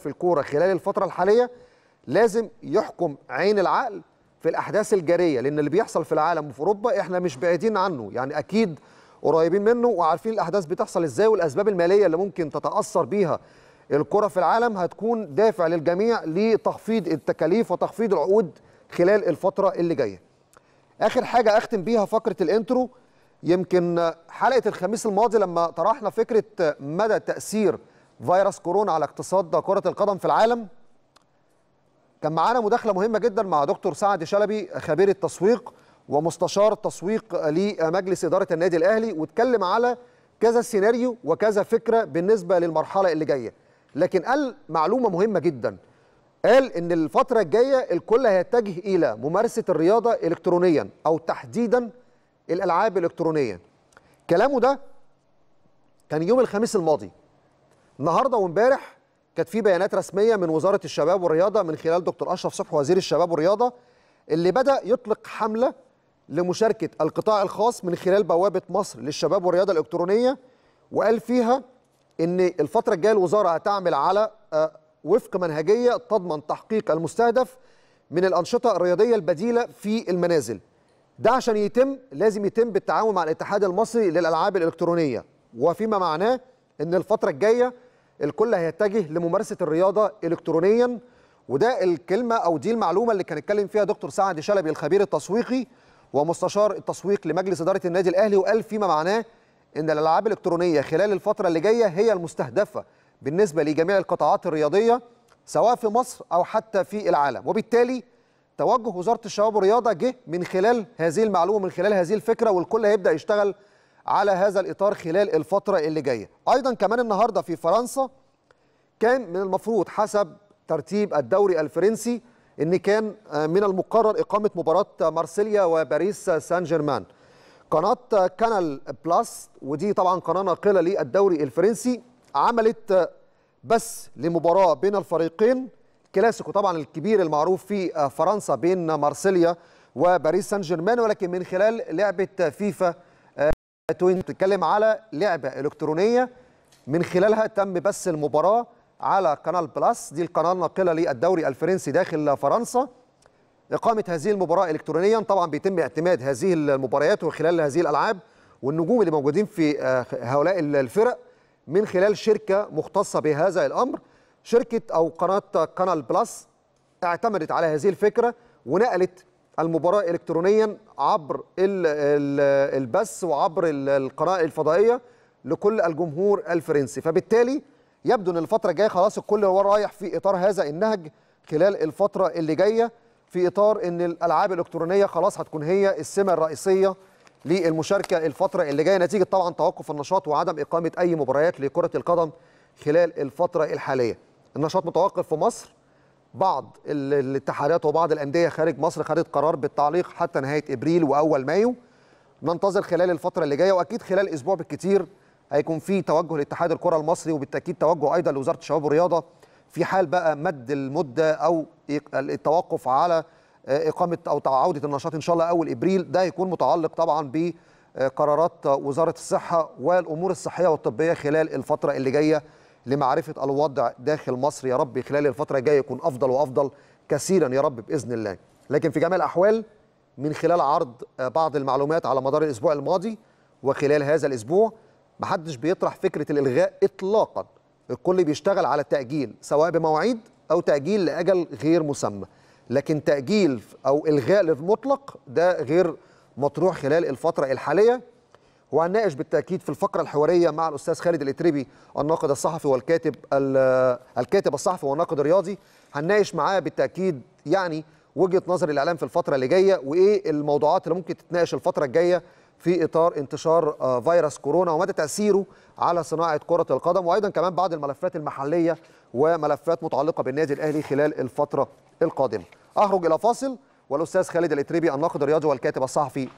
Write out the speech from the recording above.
في الكوره خلال الفتره الحاليه لازم يحكم عين العقل في الاحداث الجاريه لان اللي بيحصل في العالم وفي اوروبا احنا مش بعيدين عنه يعني اكيد قريبين منه وعارفين الاحداث بتحصل ازاي والاسباب الماليه اللي ممكن تتاثر بيها الكره في العالم هتكون دافع للجميع لتخفيض التكاليف وتخفيض العقود خلال الفتره اللي جايه. اخر حاجه اختم بيها فقره الانترو يمكن حلقه الخميس الماضي لما طرحنا فكره مدى تاثير فيروس كورونا على اقتصاد كرة القدم في العالم كان معانا مداخلة مهمة جدا مع دكتور سعد شلبي خبير التسويق ومستشار تسويق لمجلس إدارة النادي الأهلي واتكلم على كذا سيناريو وكذا فكرة بالنسبة للمرحلة اللي جاية لكن قال معلومة مهمة جدا قال ان الفترة الجاية الكل هيتجه الى ممارسة الرياضة الكترونيا او تحديدا الالعاب الالكترونية كلامه ده كان يوم الخميس الماضي النهارده وامبارح كانت في بيانات رسميه من وزاره الشباب والرياضه من خلال دكتور اشرف صبحي وزير الشباب والرياضه اللي بدا يطلق حمله لمشاركه القطاع الخاص من خلال بوابه مصر للشباب والرياضه الالكترونيه وقال فيها ان الفتره الجايه الوزاره هتعمل على آه، وفق منهجيه تضمن تحقيق المستهدف من الانشطه الرياضيه البديله في المنازل ده عشان يتم لازم يتم بالتعاون مع الاتحاد المصري للالعاب الالكترونيه وفيما معناه ان الفتره الجايه الكل هيتجه لممارسه الرياضه الكترونيا وده الكلمه او دي المعلومه اللي كان اتكلم فيها دكتور سعد شلبي الخبير التسويقي ومستشار التسويق لمجلس اداره النادي الاهلي وقال فيما معناه ان الالعاب الالكترونيه خلال الفتره اللي جايه هي المستهدفه بالنسبه لجميع القطاعات الرياضيه سواء في مصر او حتى في العالم وبالتالي توجه وزاره الشباب والرياضه جه من خلال هذه المعلومه من خلال هذه الفكره والكل هيبدا يشتغل على هذا الإطار خلال الفترة اللي جاية أيضا كمان النهاردة في فرنسا كان من المفروض حسب ترتيب الدوري الفرنسي ان كان آه، من المقرر اقامه مباراه مارسيليا وباريس سان جيرمان قناه كانال بلاس ودي طبعا قناه ناقله للدوري الفرنسي عملت بس لمباراه بين الفريقين كلاسيكو طبعا الكبير المعروف في آه، فرنسا بين مارسيليا وباريس سان جيرمان ولكن من خلال لعبه فيفا توين بتتكلم على لعبه الكترونيه من خلالها تم بث المباراه على قناه بلاس دي القناه الناقله للدوري الفرنسي داخل فرنسا اقامه هذه المباراه الكترونيا طبعا بيتم اعتماد هذه المباريات وخلال هذه الالعاب والنجوم اللي موجودين في آه، هؤلاء الفرق من خلال شركه مختصه بهذا الامر شركه او قناه قناه بلس اعتمدت على هذه الفكره ونقلت المباراة إلكترونيا عبر البث وعبر القناة الفضائية لكل الجمهور الفرنسي فبالتالي يبدو أن الفترة الجاية خلاص الكل هو رايح في إطار هذا النهج خلال الفترة اللي جاية في إطار أن الألعاب الإلكترونية خلاص هتكون هي السمة الرئيسية للمشاركة الفترة اللي جاية نتيجة طبعا توقف النشاط وعدم إقامة أي مباريات لكرة القدم خلال الفترة الحالية النشاط متوقف في مصر بعض الاتحادات وبعض الانديه خارج مصر خدت قرار بالتعليق حتى نهايه ابريل واول مايو ننتظر خلال الفتره اللي جايه واكيد خلال اسبوع بالكثير هيكون في توجه لاتحاد الكره المصري وبالتاكيد توجه ايضا لوزاره الشباب والرياضه في حال بقى مد المده او التوقف على آه، اقامه او عوده النشاط ان شاء الله اول ابريل ده هيكون متعلق طبعا بقرارات آه، وزاره الصحه والامور الصحيه والطبيه خلال الفتره اللي جايه لمعرفه الوضع داخل مصر يا رب خلال الفتره الجايه يكون افضل وافضل كثيرا يا رب باذن الله لكن في جميع الاحوال من خلال عرض بعض المعلومات على مدار الاسبوع الماضي وخلال هذا الاسبوع محدش بيطرح فكره الالغاء اطلاقا الكل بيشتغل على التاجيل سواء بمواعيد او تاجيل لاجل غير مسمى لكن تاجيل او الغاء للمطلق ده غير مطروح خلال الفتره الحاليه وهنناقش بالتاكيد في الفقره الحواريه مع الاستاذ خالد الاتربي الناقد الصحفي والكاتب الكاتب الصحفي والناقد الرياضي هنناقش معاه بالتاكيد يعني وجهه نظر الاعلام في الفتره اللي جايه وايه الموضوعات اللي ممكن تتناقش الفتره الجايه في اطار انتشار آه، فيروس كورونا ومدى تاثيره على صناعه كره القدم وايضا كمان بعض الملفات المحليه وملفات متعلقه بالنادي الاهلي خلال الفتره القادمه. اخرج الى فاصل والاستاذ خالد الاتريبي الناقد الرياضي والكاتب الصحفي